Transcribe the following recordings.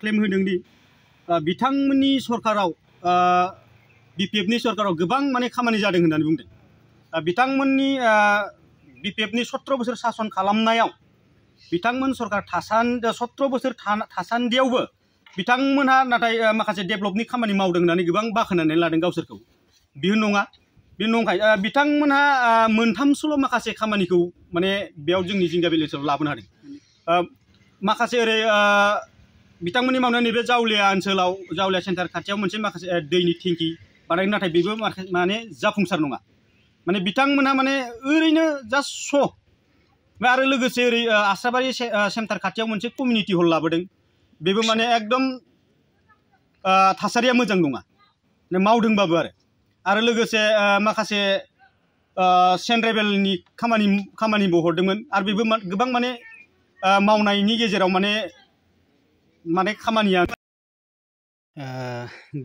claim होदोंदि बिथांमोननि सरकाराव बि पि एफनि सरकाराव गोबां माने खामानि जादों होननानै बुंदों बिथांमोननि बि पि एफनि बोसोर सासन खालामनायाव बिथांमोन सरकार थासान सत्र' बोसोर थासान्दियावबो बिथांमोनहा नाथाय माखासे डेभलपनि खामानि मावदों होननानै गोबां बाखोनानै लादों गावसोरखौ बियो नङा बे नंखाय बिथांमोनहा मोनथामसोल' माखासे खामानिखौ माने बेयाव जोंनि जिंगा भिलेजाव लाबोनो हादों माखासे ओरै बिथांमोननि मावनाय नैबे जावलिया ओनसोलाव जावलिया सेन्टार खाथियाव मोनसे माखासे दैनि टेंकि बानायदों नाथाय बेबो माने जाफुंसार नङा माने बिथांमोनहा माने ओरैनो जास्ट श' ओमफ्राय आरो लोगोसे ओरै आस्राबारि सेन्टार खाथियाव मोनसे कमिउनिटि हल लाबोदों बेबो माने एकदम थासारिया मोजां नङा मावदोंबाबो आरो आरो लोगोसे माखासे सेन खामानि खामानिबो हरदोंमोन आरो बेबो गोबां माने मावनायनि गेजेराव माने माने खामानिया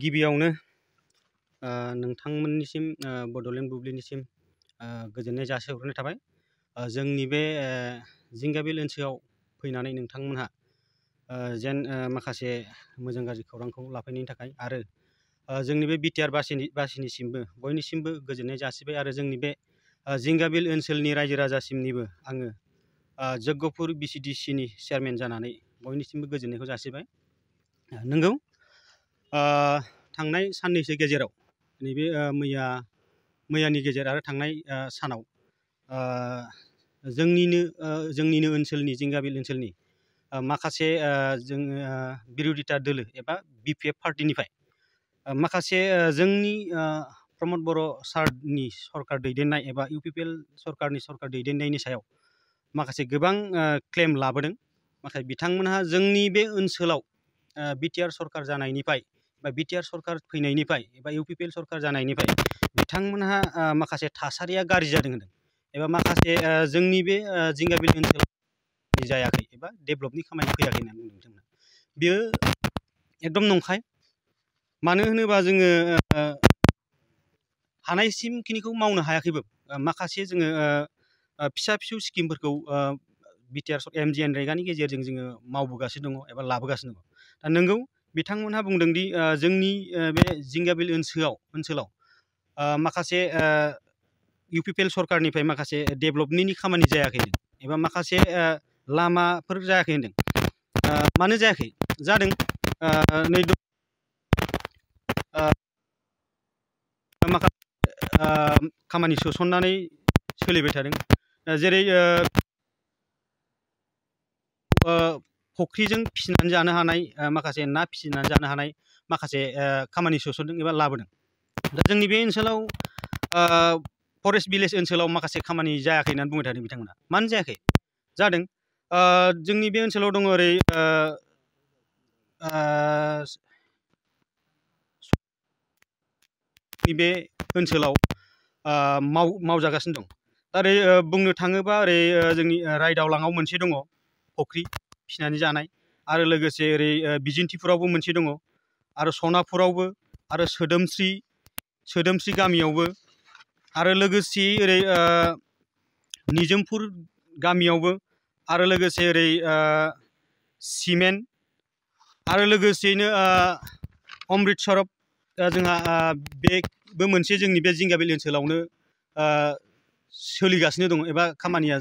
गिबियावनो नोंथांमोननिसिम बड'लेण्ड बुब्लिनिसिम गोजोननाय जासिहरनाय थाबाय जोंनि बे जिंगाबिल ओनसोलाव फैनानै नोंथांमोनहा जेन माखासे मोजां गाज्रि खौरांखौ लाफैनायनि थाखाय आरो जोंनि बे बिटिआर बासिनि बासिनिसिमबो बयनिसिमबो गोजोननाय जासिबाय आरो जोंनि बे जिंगाबिल ओनसोलनि रायजो राजासिमनिबो आङो जग्गपुर बिसिडिसिनि चेयारमेन जानानै बयनिसिमबो गोजोननायखौ जासिबाय नंगौ थांनाय साननैसो गेजेराव नैबे मैया मैयानि गेजेर आरो थांनाय सानाव जोंनिनो जोंनिनो ओनसोलनि जिंगाबिल ओनसोलनि माखासे जों बिरुदिता दोलो एबा बि पि एफ पार्टिनिफ्राय माखासे जोंनि प्रमद बर' सारनि सरकार दैदेननाय एबा इउ पि पि एल सरकारनि सरकार दैदेननायनि सायाव माखासे गोबां क्लेम लाबोदों नाथाय बिथांमोनहा जोंनि बे ओनसोलाव बिटिआर सरकार जानायनिफ्राय बा बिटिआर सरकार फैनायनिफ्राय एबा इउपिपिएल सरकार जानायनिफ्राय बिथांमोनहा माखासे थासारिया गाज्रि जादों होनदों एबा माखासे जोंनि बे जिंगाबिल ओनसोलाव जायाखै एबा डेभेलपनि खामानि फैयाखै होननानै बुंदों बिथांमोना बेयो एकदम नंखाय मानो होनोबा जोङो हानायसिमखिनिखौ मावनो हायाखैबो माखासे जोङो फिसा फिसौ स्किमफोरखौ बिटिआर एम जी एन रेगानि गेजेरजों जोङो मावबोगासिनो दङ एबा लाबोगासिनो दङ दा नोंगौ बिथांमोनहा बुंदों दि जोंनि बे जिंगाबिल ओनसोलाव ओनसोलाव माखासे इउ पि पि एल सरकारनिफ्राय माखासे डेभेलपमेन्टनि खामानि जायाखै एबा माखासे लामाफोर जायाखै होन्दों मानो जायाखै जादों नै माखासे खामानि सोसननानै सोलिबाय थादों जेरै फख्रिजों फिसिनानै जानो हानाय माखासे ना फिसिनानै जानो हानाय माखासे खामानि सोसनदों एबा लाबोदों दा जोंनि बे ओनसोलाव फरेस्ट भिलेज ओनसोलाव माखासे खामानि जायाखै होननानै बुंबाय थादों बिथांमोना मानो जायाखै जादों जोंनि बे ओनसोलाव दङ ओरै बे ओनसोलाव माव मावजागासिनो दं दा ओरै बुंनो थाङोबा ओरै जोंनि रायदावलाङाव मोनसे दङ फख्रि फिसिनानै जानाय आरो लोगोसे ओरै बिजिन्थिफुरावबो मोनसे दङ आरो सनापुरावबो आरो सोदोमस्रि सोदोमस्रि गामियावबो आरो लोगोसे ओरै निजोमपुर गामियावबो आरो लोगोसे ओरै सिमेन्ट आरो लोगोसेयैनो अमृत जोंहा बेबो मोनसे जोंनि बे जिंगाबिल ओनसोलावनो सोलिगासिनो दङ एबा खामानिया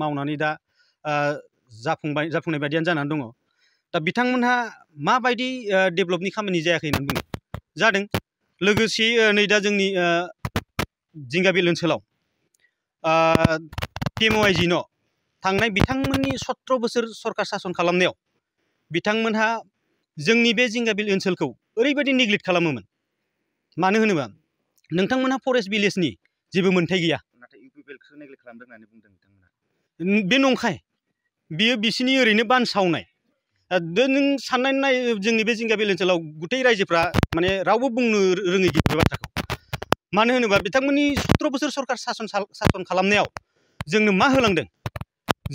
मावनानै दा जाफुंबाय जाफुंनाय बायदियानो जानानै दङ दा बिथांमोनहा माबायदि डेभेलपनि खामानि जायाखै होननानै बुङो जादों लोगोसे नै दा जोंनि जिंगाबिल ओनसोलाव पिएमवाइजि न' थांनाय बिथांमोननि सत्र' बोसोर सरकार सासन खालामनायाव बिथांमोनहा जोंनि बे जिंगाबिल ओनसोलखौ ओरैबायदि निग्लेक्ट खालामोमोन मानो होनोबा नोंथांमोनहा फरेस्ट भिलेजनि जेबो मोन्थाय गैया नाथाय इउ पि बे नंखाय बियो बिसिनि ओरैनो बानसावनाय दा नों साननानै नाय जोंनि बे जिंगाबिल ओनसोलाव गुथै रायजोफ्रा माने रावबो बुंनो रोङै बे बाथ्राखौ मानो होनोबा बिथांमोननि सत्र बोसोर सरकार सासन सासन खालामनायाव जोंनो मा होलांदों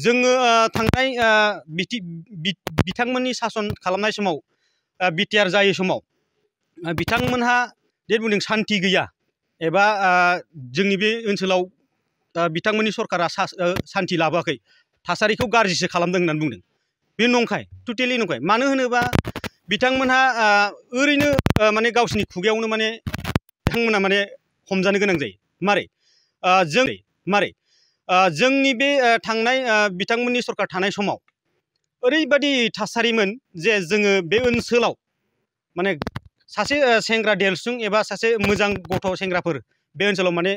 जोङो थांनाय बिथांमोननि सासन खालामनाय समाव बिटिआर जायै समाव बिथांमोनहा दे बुंदों सान्थि गैया एबा जोंनि बे ओनसोलाव बिथांमोननि सरकारा सान्थि लाबोआखै थासारिखौ गाज्रिसो खालामदों होननानै बुंदों बे नंखाय टटेलि नंखाय मानो होनोबा बिथांमोनहा ओरैनो माने गावसिनि खुगायावनो माने बिथांमोना माने हमजानो गोनां जायो मारै जों मारै जोंनि बे थांनाय बिथांमोननि सरकार थानाय समाव ओरैबादि थासारिमोन जे जोङो बे ओनसोलाव माने सासे सेंग्रा देरसुं एबा सासे मोजां गथ' सेंग्राफोर बे ओनसोलाव माने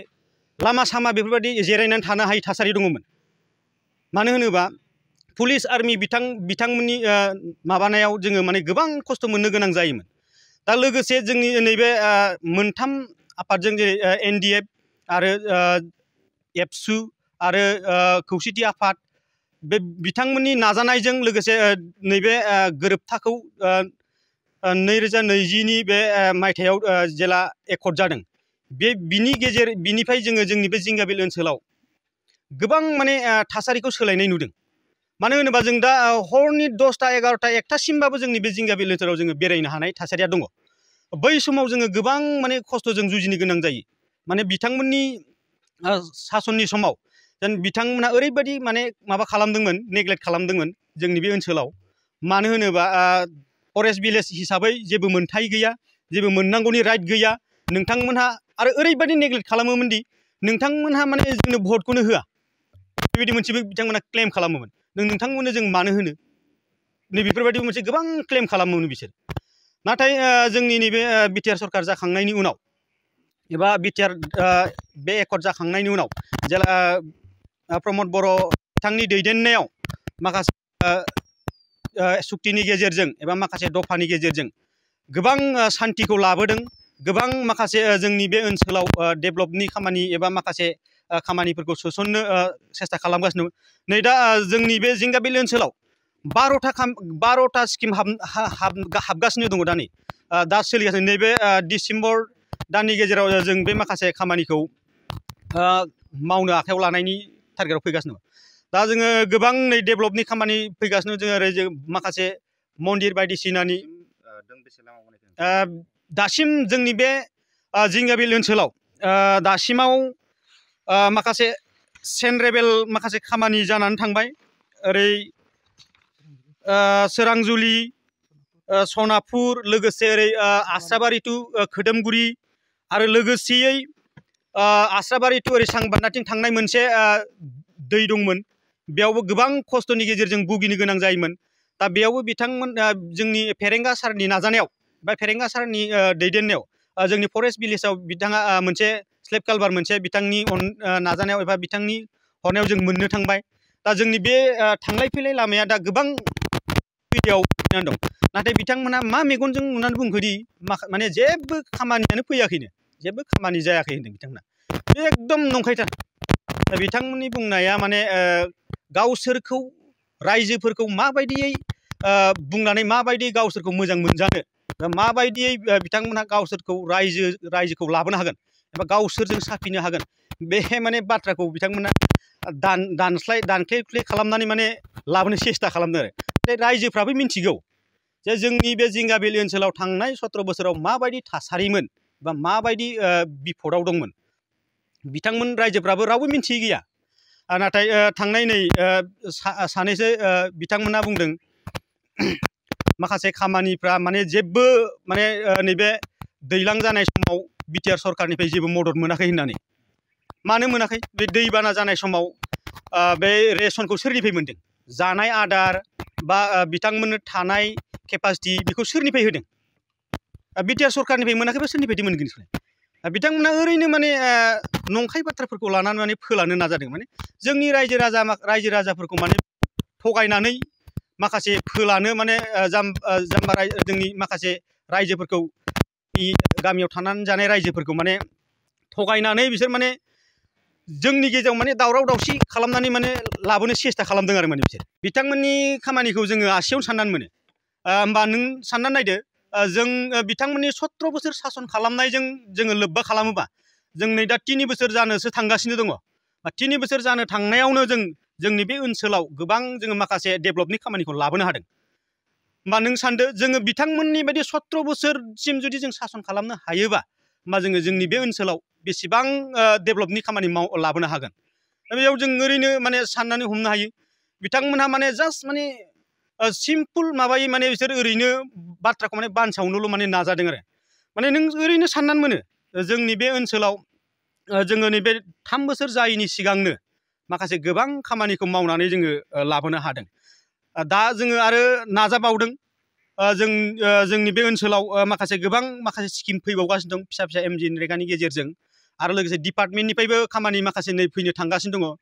लामा सामा बेफोरबायदि जिरायनानै थानो हायै थासारि दङमोन मानो होनोबा पुलिस आर्मी बिथां बिथांमोननि माबानायाव जोङो माने गोबां खस्थ' मोननो गोनां जायोमोन दा लोगोसे जोंनि नैबे मोनथाम आफादजों जेरै एन डि एफ आरो एबसु आरो खौसेथि आफाद बे बिथांमोननि नाजानायजों लोगोसे नैबे गोरोबथाखौ नैरोजा नैजिनि बे मायथाइयाव जेला एकर्ड जादों बे बिनि गेजेर बिनिफ्राय जोङो जोंनि बे जिंगाबिल ओनसोलाव गोबां माने थासारिखौ सोलायनाय नुदों मानो होनोबा जों दा हरनि दसथा एगार'था एकथासिमबाबो जोंनि बे जिंगा बिलोथोराव जोङो बेरायनो हानाय थासारिया दङ बै समाव जोङो गोबां माने खस्थ'जों जुजिनो गोनां जायो माने बिथांमोननि सासननि समाव जेन बिथांमोनहा ओरैबायदि माने माबा खालामदोंमोन नेग्लेक्ट खालामदोंमोन जोंनि बे ओनसोलाव मानो होनोबा फरेस्ट भिलेज हिसाबै जेबो मोन्थाय गैया जेबो मोननांगौनि राइट गैया नोंथांमोनहा आरो ओरैबायदि नेग्लेक्ट खालामोमोन दि नोंथांमोनहा माने जोंनो भटखौनो होआ बेबायदि मोनसेबो बिथांमोना क्लेम खालामोमोन नों नोंथांमोननो जों मानो होनो नै मोनसे गोबां क्लेम खालामोमोन बिसोर नाथाय जोंनि नैबे बि टि आर सरकार जाखांनायनि उनाव एबा बि टि आर बे एकर्ड जाखांनायनि उनाव जेला प्रमद बर' बिथांनि दैदेननायाव माखासे सुक्तिनि गेजेरजों एबा माखासे दफानि गेजेरजों गोबां सान्थिखौ लाबोदों गोबां माखासे जोंनि बे ओनसोलाव डेभलपनि खामानि एबा माखासे खामानिफोरखौ सोसननो सेस्था खालामगासिनो नै दा जोंनि बे जिंगाबिलि ओनसोलाव बार'था बार'था स्किम हाबगासिनो दङ दा नै दा सोलिगासिनो नैबे डिसेम्बर दाननि गेजेराव जों बे माखासे खामानिखौ मावनो आखायाव लानायनि टार्गेटाव फैगासिनो दा जोङो गोबां नै डेभेलपनि खामानि फैगासिनो जोङो ओरै जों माखासे मन्दिर बायदिसिनानि दासिम जोंनि बे जिंगाबिल ओनसोलाव दासिमाव माखासे सेनरेबेल माखासे खामानि जानानै थांबाय ओरै सोरांजुलि सनापुर लोगोसे ओरै आस्राबारि टु खोदोमगुरि आरो लोगोसेयै आस्राबारि टु ओरै सांबान्नाथिं थांनाय मोनसे दै दंमोन बेयावबो गोबां खस्थ'नि गेजेरजों भुगिनो गोनां जायोमोन दा बेयावबो बिथांमोन जोंनि फेरेंगा सारनि नाजानायाव बा फेरेंगा सारनि दैदेननायाव जोंनि फरेस्ट भिलेजाव बिथाङा मोनसे स्लेब कालभार मोनसे बिथांनि नाजानायाव एबा बिथांनि हरनायाव जों मोननो थांबाय दा जोंनि बे थांलाय फैलाय लामाया दा गोबां भिडिअआव फैनानै दं नाथाय बिथांमोना मा मेगनजों नुनानै बुंखोदि माने जेबो खामानियानो फैयाखैनो जेबो खामानि जायाखै होन्दों बिथांमोना बे एकदम नंखायथार दा बिथांमोननि बुंनाया माने गावसोरखौ रायजोफोरखौ माबायदियै बुंनानै माबायदि गावसोरखौ मोजां मोनजानो दा माबायदियै बिथांमोनहा गावसोरखौ रायजो रायजोखौ लाबोनो हागोन एबा गावसोरजों साफिनो बे माने बाथ्राखौ बिथांमोना दान दानस्लाय दानख्ले खुख्ले खालामनानै माने लाबोनो सेस्था खालामदों आरो रायजोफ्राबो मिन्थिगौ जे जोंनि बे जिंगाबेलि ओनसोलाव थांनाय सत्र बोसोराव माबायदि थासारिमोन बा माबायदि बिफदाव दंमोन बिथांमोन रायजोफ्राबो रावबो मिन्थियै गैया नाथाय थांनाय नै सानैसो बिथांमोना बुंदों माखासे खामानिफ्रा माने जेबो माने नैबे दैलां जानाय समाव बिटिआर सरकारनिफ्राय जेबो मदद मोनाखै होननानै मानो मोनाखै बे दैबाना जानाय समाव बे रेसनखौ सोरनिफ्राय मोन्दों जानाय आदार बा बिथांमोननो थानाय केपासिटि बेखौ सोरनिफ्राय होदों बिटिआर सरकारनिफ्राय मोनाखैबा सोरनिफ्रायदि मोनगोन बिथांमोना ओरैनो माने नंखाय बाथ्राफोरखौ लानानै माने फोलानो नाजादों माने जोंनि रायजो राजा रायजो राजाफोरखौ माने थगायनानै माखासे फोलानो माने जाम जाम्बा जोंनि माखासे रायजोफोरखौ गामियाव थानानै जानाय रायजोफोरखौ माने थगायनानै बिसोर माने जोंनि गेजेराव माने दावराव दावसि खालामनानै माने लाबोनो सेस्था खालामदों आरो माने बिसोर बिथांमोननि खामानिखौ जोङो आसियावनो साननानै मोनो होमबा नों साननानै नायदो जों बिथांमोननि सत्र बोसोर सासन खालामनायजों जोङो लोब्बा खालामोबा जों नै दा तिनि बोसोर जानोसो थांगासिनो दङ तिनि बोसोर जानो थांनायावनो जों जोंनि बे ओनसोलाव गोबां जोङो माखासे डेभेलपनि खामानिखौ लाबोनो हादों होमबा नों सानदो जोङो बिथांमोननि बायदि सत्र बोसोरसिम जुदि जों सासन खालामनो हायोबा होमबा जोङो जोंनि बे ओनसोलाव बेसेबां डेभेलपनि खामानि माव लाबोनो हागोन बेयाव जों ओरैनो माने साननानै हमनो हायो बिथांमोनहा माने जास्ट माने सिम्पल माबायै माने बिसोर ओरैनो बाथ्राखौ माने बानसावनोल' माने नाजादों आरो माने नों ओरैनो साननानै मोनो जोंनि बे ओनसोलाव जोङो नैबे थाम बोसोर जायैनि सिगांनो माखासे गोबां खामानिखौ मावनानै जोङो लाबोनो हादों दा जोङो आरो नाजाबावदों जों जोंनि बे ओनसोलाव माखासे गोबां माखासे स्किम फैबावगासिनो दं फिसा फिसा एम जि रेगानि गेजेरजों आरो लोगोसे डिपार्टमेन्टनिफ्रायबो खामानि माखासे नै फैनो थांगासिनो दङ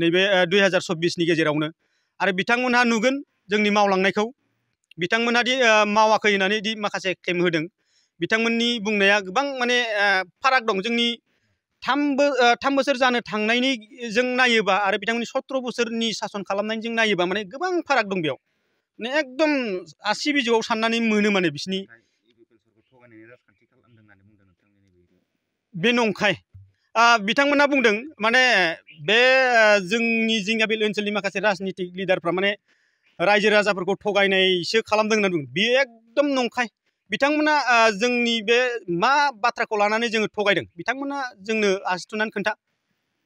नैबे दुई हाजार सब्बिसनि गेजेरावनो आरो बिथांमोनहा नुगोन जोंनि मावलांनायखौ बिथांमोनहा दि मावाखै होननानै दि माखासे क्लेम होदों बिथांमोननि बुंनाया गोबां माने फाराग दं जोंनि थाम थाम बोसोर जानो थांनायनि जों नायोबा आरो बिथांमोननि सत्र' बोसोरनि सासन खालामनायनि जों नायोबा माने गोबां फाराग दं बेयाव माने एकदम आसि बिजौआव साननानै मोनो माने बिसिनि बे नंखाय बिथांमोना बुंदों माने बे जोंनि जिंगाबिल ओनसोलनि माखासे राजनितिक लिडारफ्रा माने रायजो राजाफोरखौ थगायनायसो खालामदों होनना बुंदों बेयो एकदम नंखाय बिथांमोना जोंनि बे मा बाथ्राखौ लानानै जोङो थगायदों बिथांमोना जोंनो आसि थुनानै खोन्था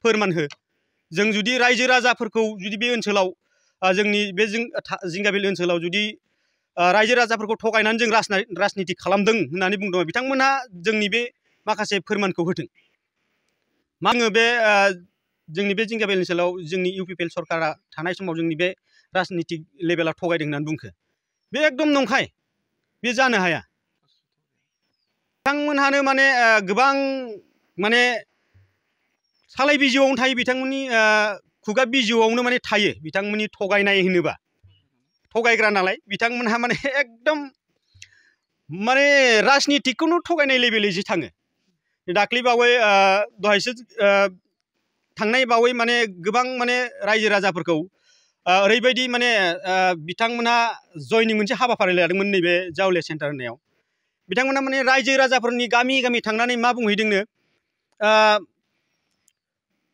फोरमान हो जों जुदि रायजो राजाफोरखौ जुदि बे ओनसोलाव जोंनि बे जों जिंगाबिल ओनसोलाव जुदि रायजो राजाफोरखौ थगायनानै जों राजनिति खालामदों होननानै बुंदों बिथांमोनहा जोंनि बे माखासे फोरमानखौ होथों मा आङो बे जोंनि बे जिंगाबिल ओनसोलाव जोंनि इउ पि पि एल सरकारा थानाय समाव जोंनि बे राजनितिक लेभेला थगायदों होननानै बुंखो बे एकदम नंखाय बे जानो हाया बिथांमोनहानो माने गोबां माने सालाय बिजौआवनो थायो बिथांमोननि खुगा बिजौआवनो माने थायो बिथांमोननि थगायनाय होनोबा थगायग्रा नालाय बिथांमोनहा माने एकदम माने राजनिथिकखौनो थगायनाय लेभेलै जि थाङो दाख्लै बावै दहायसो थांनाय बावै माने गोबां माने रायजो राजाफोरखौ ओरैबायदि माने बिथांमोनहा जयनि मोनसे हाबाफारि लादोंमोन नैबे जावलिया सेन्टार होननायाव बिथांमोना माने रायजो राजाफोरनि गामि गामि थांनानै मा बुंहैदोंनो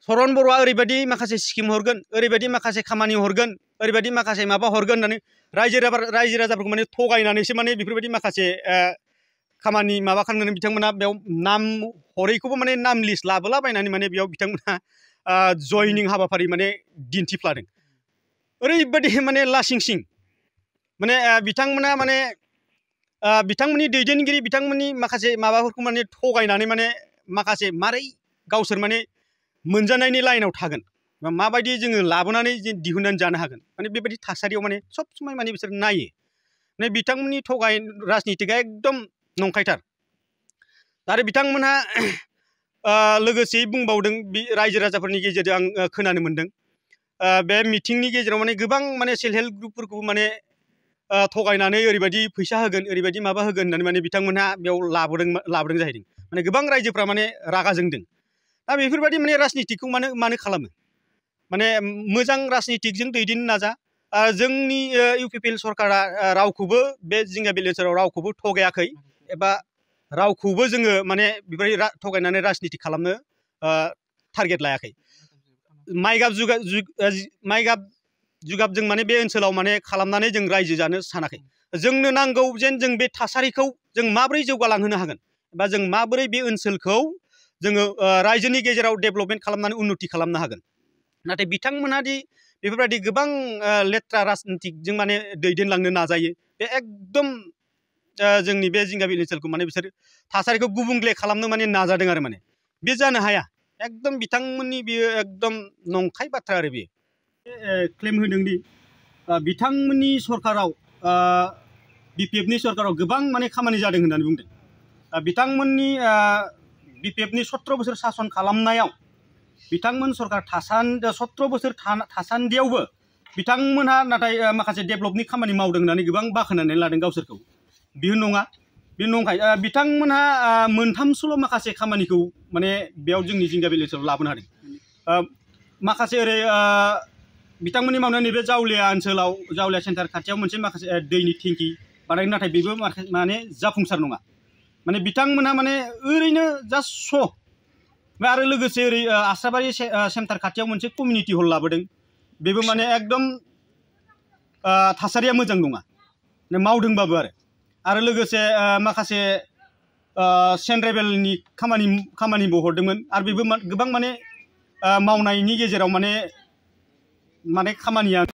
सरन बर'आ ओरैबायदि माखासे स्किम हरगोन ओरैबायदि माखासे खामानि हरगोन ओरैबायदि माखासे माबा हरगोन होननानै रायजो रायजो राजाफोरखौ माने थगायनानैसो माने बेफोरबायदि माखासे खामानि माबा खालामनानै बिथांमोना बेयाव नाम हरैखौबो माने नाम लिस्ट लाबोलाबायनानै माने बेयाव बिथांमोना जयनिं हाबाफारि माने दिन्थिफ्लादों ओरैबायदि माने लासिं माने बिथांमोना माने बिथांमोननि दैदेनगिरि बिथांमोननि माखासे माबाफोरखौ माने थगायनानै माने माखासे मारै गावसोर माने मोनजानायनि लाइनाव थागोन बा माबायदि जोङो लाबोनानै जों दिहुननानै जानो हागोन माने बेबायदि थासारियाव माने सब समाय माने बिसोर नायो माने बिथांमोननि थगाय राजनितिका एकदम नंखायथार आरो बिथांमोनहा लोगोसेयै बुंबावदों रायजो राजाफोरनि गेजेरजों आं खोनानो मोन्दों बे मिथिंनि गेजेराव माने गोबां माने सेल्फ हेल्प ग्रुपफोरखौ माने थगायनानै ओरैबायदि फैसा होगोन ओरैबायदि माबा होगोन होननानै माने बिथांमोनहा बेयाव लाबोदों लाबोदों जाहैदों माने गोबां रायजोफ्रा माने रागा जोंदों दा बेफोरबायदि माने राजनितिकखौ मानो मानो खालामो माने मोजां राजनितिकजों दैदेननो नाजा जोंनि इउ पि पि एल सरकारा रावखौबो बे जिंगाबिल ओनसोलाव रावखौबो थगायाखै एबा रावखौबो जोङो माने बेबायदि थगायनानै राजनिति खालामनो टार्गेट लायाखै माइगाब जुगा माइगाब जिगाब जो माने बे ओनसोलाव माने खालामनानै जों रायजो जानो सानाखै जोंनो नांगौ जेन जों बे थासारिखौ जों माबोरै जौगालांहोनो हागोन बा जों माबोरै बे ओनसोलखौ जोङो गेजेराव डेभेलपमेन्ट खालामनानै उन्नति खालामनो हागोन नाथाय बिथांमोना दि बेफोरबायदि गोबां लेथ्रा राजनिथिकजों माने दैदेनलांनो नाजायो बे एकदम जोंनि बे जिंगाबिल ओनसोलखौ माने बिसोर थासारिखौ गुबुंले खालामनो माने नाजादों आरो माने बे जानो हाया एकदम बिथांमोननि बियो एकदम नंखाय बाथ्रा आरो बेयो क्लेम होदोंदि बिथांमोननि सरकाराव बि पि एफनि सरकाराव गोबां माने खामानि जादों होननानै बुंदों बिथांमोननि बि पि एफनि सत्र' बोसोर सासन खालामनायाव बिथांमोन सरकार थासान सत्र' बोसोर थासान्दियावबो बिथांमोनहा नाथाय माखासे डेभलपनि खामानि मावदों होननानै गोबां बाखोनानै लादों गावसोरखौ बियो नङा बे नंखाय बिथांमोनहा मोनथामसोल' माखासे खामानिखौ माने बेयाव जोंनि जिंगा भिलेजाव लाबोनो हादों माखासे ओरै बिथांमोननि मावनाय नैबे जावलिया ओनसोलाव जावलिया सेन्टार खाथियाव मोनसे माखासे दैनि टेंकि बानाय नाथाय बेबो माने जाफुंसार नङा माने बिथांमोनहा माने ओरैनो जास्ट श' ओमफ्राय आरो लोगोसे ओरै आस्राबारि सेन्टार खाथियाव मोनसे कमिउनिटि हल लाबोदों बेबो माने एकदम थासारिया मोजां नङा मावदोंबाबो आरो आरो लोगोसे माखासे सेन्ट खामानि खामानिबो हरदोंमोन आरो बेबो गोबां माने मावनायनि गेजेराव माने माने खामानिया